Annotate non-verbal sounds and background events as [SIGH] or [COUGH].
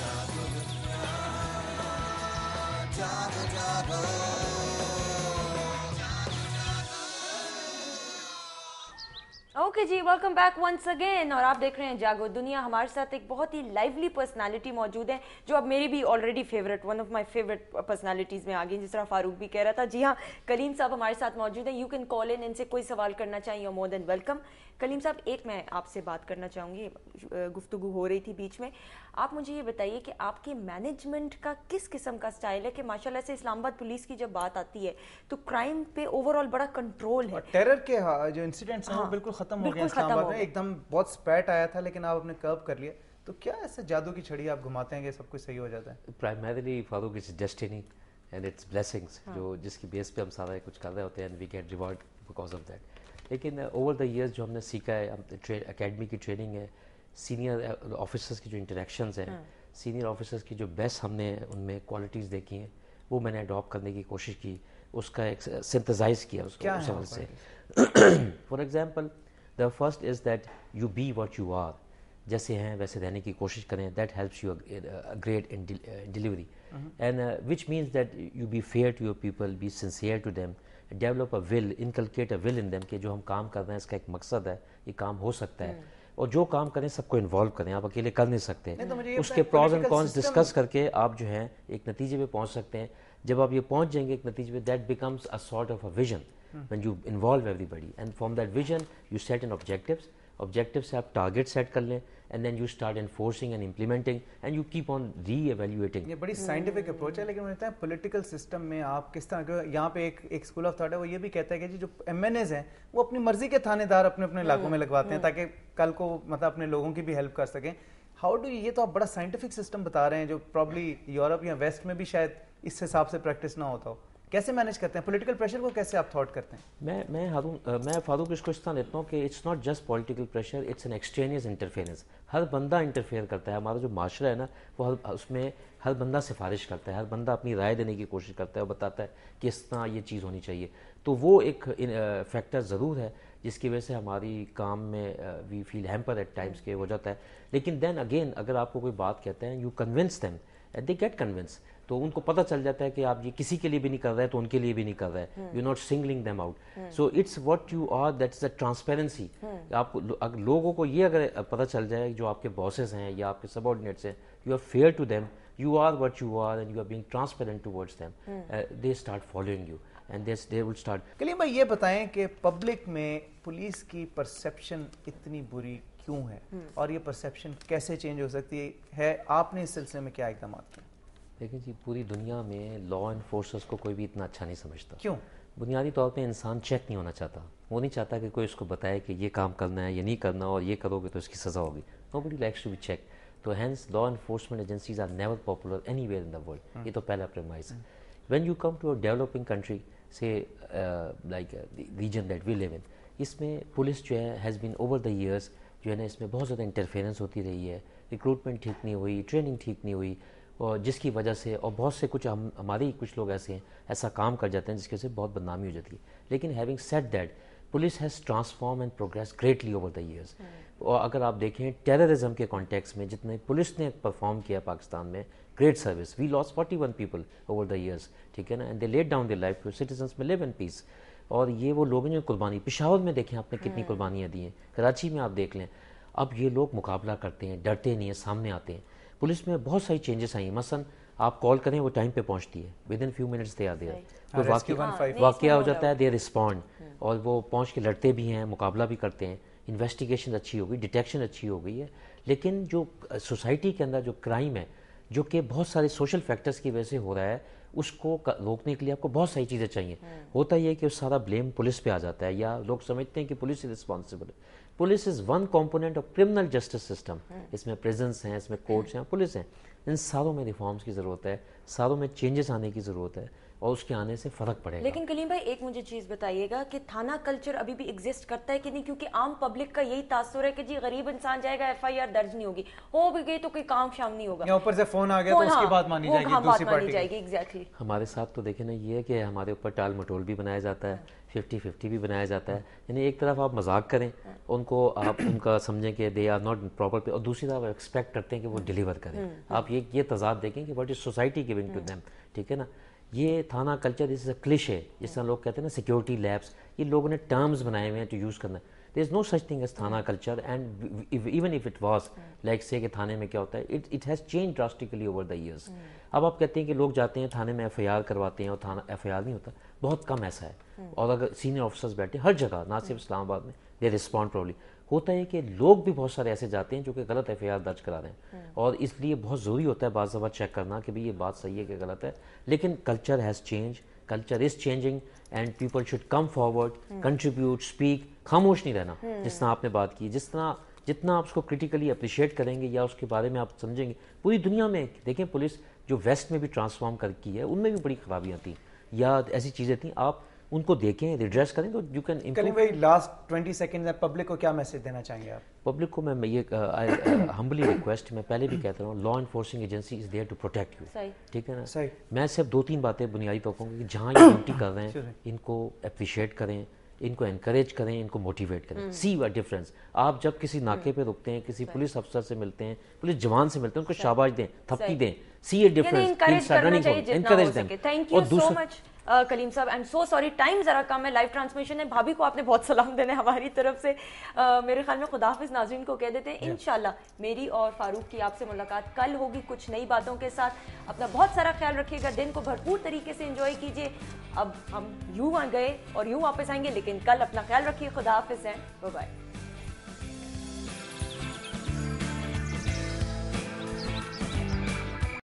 da da da da da da okay ji welcome back once again और आप देख रहे हैं जागो दुनिया हमारे साथ एक बहुत ही लाइवली पर्सनालिटी मौजूद है जो अब मेरी भी already favourite one of my favourite personalities में आ गई जिस तरह फारूक भी कह रहा था जी हाँ कलीम साहब हमारे साथ मौजूद हैं यू कैन कॉल इन इनसे कोई सवाल करना चाहिए मोर देन वेलकम कलीम साहब एक मैं आपसे बात करना चाहूँगी गुफ्तु हो रही थी बीच में आप मुझे ये बताइए कि आपके मैनेजमेंट का किस किस्म का स्टाइल है कि माशाल्लाह से इस्लामाबाद पुलिस की जब बात आती है तो क्राइम पे ओवरऑल बड़ा कंट्रोल है टेरर के हाँ, जो इंसिडेंट्स हैं हाँ। बिल्कुल ख़त्म खत्म हो गया इस्लामाबाद में एकदम बहुत स्पैट आया था लेकिन आप अपने कर्व कर लिया तो क्या ऐसे जादू की छड़ी आप घुमाते हैं कि सब कुछ सही हो जाता है primarily father it's destiny and it's blessings जो जिसकी बेस पे हम सारा कुछ कर रहे होते हैं and we get reward because of that लेकिन ओवर द ईयर्स जो हमने सीखा है अकेडमी की ट्रेनिंग है सीनियर ऑफिसर्स uh, की जो इंटरेक्शंस हैं सीनियर हाँ। ऑफिसर्स की जो बेस्ट हमने उनमें क्वालिटीज़ देखी हैं वो मैंने अडॉप्ट करने की कोशिश की उसका एक सिंथेसाइज किया उसको उस हवाले से for [CLEARS THROAT] example the first is that you be what you are जैसे हैं वैसे रहने की कोशिश करें that helps you great in delivery and which means that you be fair to your people be sincere to them develop a will inculcate a will in them कि जो हम काम कर रहे हैं इसका एक मकसद है ये काम हो सकता है hmm. और जो काम करें सबको इन्वॉल्व करें आप अकेले कर नहीं सकते तो उसके प्रॉज एंड कॉन्स डिस्कस करके आप जो है एक नतीजे पे पहुंच सकते हैं जब आप ये पहुंच जाएंगे एक नतीजे पे that becomes a sort of a vision Hmm. when you involve everybody and from that vision you set an objectives objective से आप टारगेट सेट कर लें and then you start enforcing and implementing and you keep on reevaluating ये बड़ी scientific approach hmm. है लेकिन मुझे political system में आप किस तरह के यहाँ पे एक एक स्कूल ऑफ थॉट है वो ये भी कहता है कि जी जो एम हैं वो अपनी मर्जी के थानेदार अपने अपने इलाकों hmm. में लगवाते हैं ताकि कल को मतलब अपने लोगों की भी हेल्प कर सकें हाउ डू ये तो आप बड़ा साइंटिफिक सिस्टम बता रहे हैं जो प्रॉब्ली यूरोप या वेस्ट में भी शायद इस हिसाब से प्रैक्टिस ना होता हो कैसे मैनेज करते हैं पॉलिटिकल प्रेशर को कैसे आप थॉट करते हैं मैं मैं हारून मैं फारूक रिश्कोस्तान लेता हूँ कि it's not just political pressure it's an extraneous interference हर बंदा इंटरफेयर करता है हमारा जो माशरा है ना वो हर उसमें हर बंदा सिफारिश करता है हर बंदा अपनी राय देने की कोशिश करता है और बताता है कि इस तरह ये चीज़ होनी चाहिए तो वो एक फैक्टर ज़रूर है जिसकी वजह से हमारी काम में we feel hamper at times के हो जाता है लेकिन देन अगेन अगर आपको कोई बात कहते हैं you convince them and they get convince तो उनको पता चल जाता है कि आप ये किसी के लिए भी नहीं कर रहे हैं तो उनके लिए भी नहीं कर रहे हैं you not singling them out so it's what you are is a transparency आपको लोगों को ये अगर पता चल जाए जो आपके बॉसेस हैं या आपके सबॉर्डिनेट्स हैं you are fair to them you are what you are and you are being transparent towards them they start following you and and they they Kaleem भाई ये बताएं कि पब्लिक में पुलिस की परसेप्शन इतनी बुरी क्यों है हम्म। और ये परसेप्शन कैसे चेंज हो सकती है आपने इस सिलसिले में क्या इकदाम किया देखिए जी पूरी दुनिया में लॉ इन्फोर्सर्स को कोई भी इतना अच्छा नहीं समझता क्यों बुनियादी तौर पे इंसान चेक नहीं होना चाहता वो नहीं चाहता कि कोई उसको बताए कि ये काम करना है ये नहीं करना और ये करोगे तो इसकी सज़ा होगी nobody likes to be check तो hence law enforcement agencies are never popular anywhere in the world ये तो पहला प्रेमाइज है when you come to a developing country say like region that we live in इसमें police जो है has been over the years जो है ना इसमें बहुत ज़्यादा इंटरफेरेंस होती रही है रिक्रूटमेंट ठीक नहीं हुई ट्रेनिंग ठीक नहीं हुई और जिसकी वजह से और बहुत से कुछ हम हमारे कुछ लोग ऐसे हैं ऐसा काम कर जाते हैं जिसके से बहुत बदनामी हो जाती है लेकिन having set that police has transform and progress greatly over the years और अगर आप देखें टेररिज्म के कॉन्टेक्स में जितने पुलिस ने परफॉर्म किया पाकिस्तान में great service we loss one people over the years ठीक है ना and they laid down the life to citizens may live in peace और ये वो लोग हैं जो कुर्बानी पिशावर में देखें आपने कितनी hmm. कुर्बानियाँ दी हैं कराची में आप देख लें अब ये लोग मुकाबला करते हैं डरते नहीं हैं सामने आते हैं पुलिस में बहुत सारी चेंजेस आई मसन आप कॉल करें वो टाइम पे पहुंचती है within few minutes they are there तो वाक्य वाक्य हो जाता है दे रिस्पॉन्ड हम्म। और वो पहुंच के लड़ते भी हैं मुकाबला भी करते हैं इन्वेस्टिगेशन अच्छी हो गई डिटेक्शन अच्छी हो गई है लेकिन जो सोसाइटी के अंदर जो क्राइम है जो कि बहुत सारे सोशल फैक्टर्स की वजह से हो रहा है उसको रोकने के लिए आपको बहुत सारी चीज़ें चाहिए हम्म। होता यह है कि सारा ब्लेम पुलिस पे आ जाता है या लोग समझते हैं कि पुलिस रिस्पॉन्सिबल है police is one component of criminal justice system hmm. इसमें प्रेजेंस हैं इसमें कोर्ट्स हैं हम्म। पुलिस हैं इन सारों में रिफॉर्म्स की ज़रूरत है सारों में चेंजेस आने की ज़रूरत है और उसके आने से फ़र्क पड़ेगा लेकिन कलीम भाई एक मुझे चीज़ बताइएगा कि थाना कल्चर अभी भी एग्जिस्ट करता है कि नहीं क्योंकि आम पब्लिक का यही तासुर है कि जी गरीब इंसान जाएगा एफ आई आर दर्ज नहीं होगी हो भी गई तो कोई काम शाम नहीं होगा ऊपर से फ़ोन आ गया तो उसकी हाँ, बात मानी जाएगी हाँ, दूसरी पार्टी जाएगी एग्जैक्टली हमारे साथ तो देखे ना ये है कि हमारे ऊपर टाल मटोल भी बनाया जाता है फिफ्टी फिफ्टी भी बनाया जाता है यानी एक तरफ आप मजाक करें उनको आप [COUGHS] उनका समझें कि दे आर नॉट प्रॉपर और दूसरी तरफ एक्सपेक्ट करते हैं कि वो डिलीवर करें हम्म, आप ये ये तजाद देखें कि what is society giving to them ठीक है ना ये थाना कल्चर इज अ क्लिश है जिस तरह लोग कहते हैं ना सिक्योरिटी लैब्स ये लोगों ने टर्म्स बनाए हुए हैं टू यूज़ करना there is no such thing as thana culture and even if it was like say थाने में क्या होता है it it has change drastically over the years अब आप कहते हैं कि लोग जाते हैं थाने में एफ करवाते हैं और थाना एफ नहीं होता बहुत कम ऐसा है hmm. और अगर सीनियर ऑफिसर्स बैठे हर जगह ना सिर्फ इस्लामाबाद में दे रिस्पॉन्ड प्रॉब्लम होता है कि लोग भी बहुत सारे ऐसे जाते हैं जो कि गलत एफ दर्ज करा रहे हैं हम्म। और इसलिए बहुत ज़रूरी होता है बाज़ बार चेक करना कि भाई ये बात सही है कि गलत है लेकिन culture has change culture is changing and people should come forward contribute speak खामोश नहीं रहना हम्म। जिस तरह आपने बात की जिस तरह जितना आप उसको क्रिटिकली अप्रिशिएट करेंगे या उसके बारे में आप समझेंगे पूरी दुनिया में देखें पुलिस जो वेस्ट में भी ट्रांसफॉर्म कर की है उनमें भी बड़ी खराबियाँ थी या ऐसी चीज़ें थी आप उनको देखें रिड्रेस करें तो यू कैन इम्प्रूव भाई लास्ट ट्वेंटी सेकेंड में पब्लिक को क्या मैसेज देना चाहेंगे आप पब्लिक को मैं ये हम्बली uh, रिक्वेस्ट uh, [COUGHS] मैं पहले भी कहता हूँ law enforcing agency is there to protect you ठीक है ना सही मैं सिर्फ दो तीन बातें बुनियादी तौर पर कि जहाँ ये ड्यूटी कर रहे हैं इनको अप्रिशिएट करें इनको इनकरेज करें इनको मोटिवेट करें सी व डिफरेंस आप जब किसी नाके पे रुकते हैं किसी पुलिस अफसर से मिलते हैं पुलिस जवान से मिलते हैं उनको शाबाश दें थप्पी दें सी ए डिफरेंस इनकरेज दें और दूसरा कलीम साहब I am so sorry time ज़रा कम है लाइव ट्रांसमिशन है भाभी को आपने बहुत सलाम देना है हमारी तरफ से uh, मेरे ख्याल में खुदाफिज नाजरीन को कह देते हैं इन मेरी और फारूक की आपसे मुलाकात कल होगी कुछ नई बातों के साथ अपना बहुत सारा ख्याल रखिएगा दिन को भरपूर तरीके से इंजॉय कीजिए अब हम यूँ गए और यूँ वापस आएंगे लेकिन कल अपना ख्याल रखिए खुदाफिज हैं बाय